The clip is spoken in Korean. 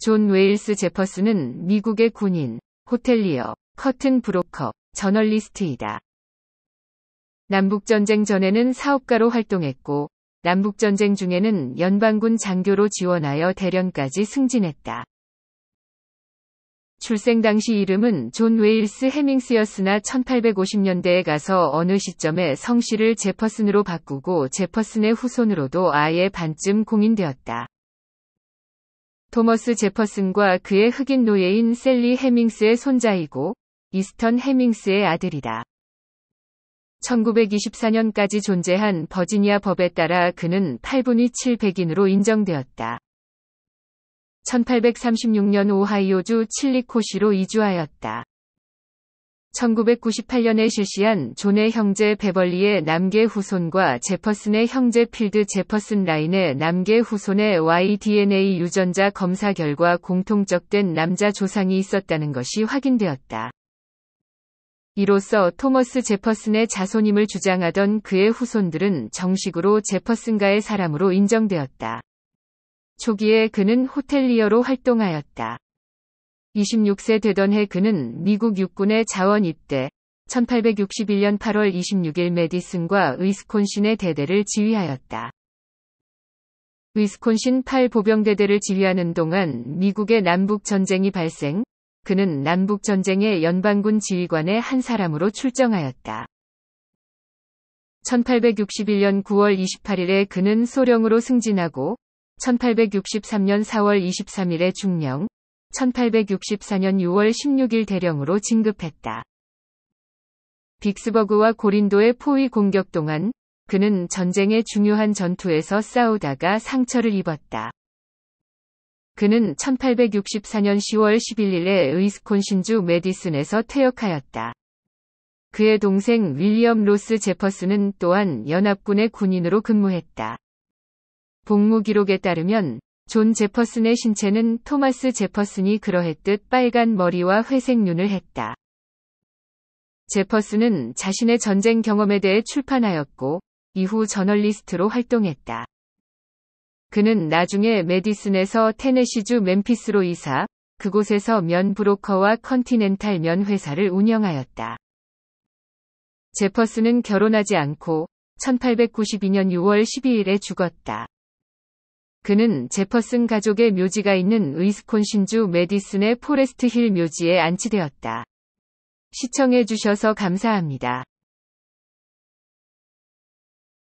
존 웨일스 제퍼스는 미국의 군인, 호텔리어, 커튼 브로커, 저널리스트이다. 남북전쟁 전에는 사업가로 활동했고, 남북전쟁 중에는 연방군 장교로 지원하여 대련까지 승진했다. 출생 당시 이름은 존 웨일스 해밍스였으나 1850년대에 가서 어느 시점에 성씨를 제퍼슨으로 바꾸고 제퍼슨의 후손으로도 아예 반쯤 공인되었다. 토머스 제퍼슨과 그의 흑인 노예인 셀리 해밍스의 손자이고 이스턴 해밍스의 아들이다. 1924년까지 존재한 버지니아 법에 따라 그는 8분위 7백인으로 인정되었다. 1836년 오하이오주 칠리코시로 이주하였다. 1998년에 실시한 존의 형제 베벌리의 남계 후손과 제퍼슨의 형제 필드 제퍼슨 라인의 남계 후손의 YDNA 유전자 검사 결과 공통적된 남자 조상이 있었다는 것이 확인되었다. 이로써 토머스 제퍼슨의 자손임을 주장하던 그의 후손들은 정식으로 제퍼슨가의 사람으로 인정되었다. 초기에 그는 호텔리어로 활동하였다. 26세 되던 해 그는 미국 육군의 자원 입대 1861년 8월 26일 메디슨과 위스콘신의 대대를 지휘하였다. 위스콘신 8보병대대를 지휘하는 동안 미국의 남북전쟁이 발생, 그는 남북전쟁의 연방군 지휘관의 한 사람으로 출정하였다. 1861년 9월 28일에 그는 소령으로 승진하고, 1863년 4월 23일에 중령, 1864년 6월 16일 대령으로 진급했다. 빅스버그와 고린도의 포위 공격 동안 그는 전쟁의 중요한 전투에서 싸우다가 상처를 입었다. 그는 1864년 10월 11일에 의스콘신주 메디슨에서 퇴역하였다. 그의 동생 윌리엄 로스 제퍼스는 또한 연합군의 군인으로 근무했다. 복무 기록에 따르면 존 제퍼슨의 신체는 토마스 제퍼슨이 그러했듯 빨간 머리와 회색 눈을 했다. 제퍼슨은 자신의 전쟁 경험에 대해 출판하였고 이후 저널리스트로 활동했다. 그는 나중에 메디슨에서 테네시주 멤피스로 이사 그곳에서 면 브로커와 컨티넨탈 면 회사를 운영하였다. 제퍼슨은 결혼하지 않고 1892년 6월 12일에 죽었다. 그는 제퍼슨 가족의 묘지가 있는 위스콘신주 메디슨의 포레스트 힐 묘지에 안치되었다. 시청해주셔서 감사합니다.